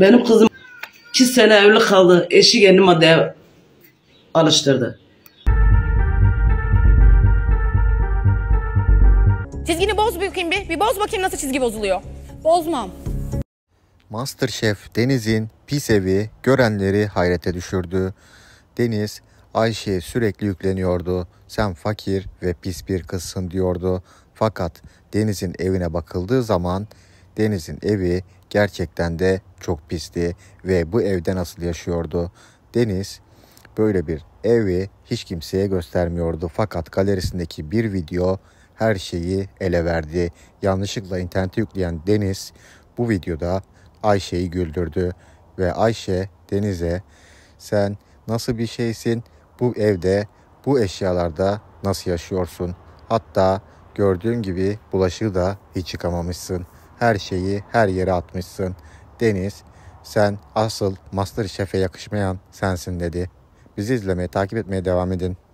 Benim kızım iki sene evli kaldı. Eşi yeni maddeye alıştırdı. Çizgini boz bakayım bir. Bir boz bakayım nasıl çizgi bozuluyor. Bozmam. Masterchef Deniz'in pis evi görenleri hayrete düşürdü. Deniz, Ayşe'ye sürekli yükleniyordu. Sen fakir ve pis bir kızsın diyordu. Fakat Deniz'in evine bakıldığı zaman Deniz'in evi gerçekten de çok pisti ve bu evde nasıl yaşıyordu? Deniz böyle bir evi hiç kimseye göstermiyordu fakat galerisindeki bir video her şeyi ele verdi. Yanlışlıkla internete yükleyen Deniz bu videoda Ayşe'yi güldürdü ve Ayşe Deniz'e sen nasıl bir şeysin bu evde bu eşyalarda nasıl yaşıyorsun? Hatta gördüğün gibi bulaşığı da hiç yıkamamışsın her şeyi her yere atmışsın. Deniz sen asıl şefe yakışmayan sensin dedi. Bizi izlemeye takip etmeye devam edin.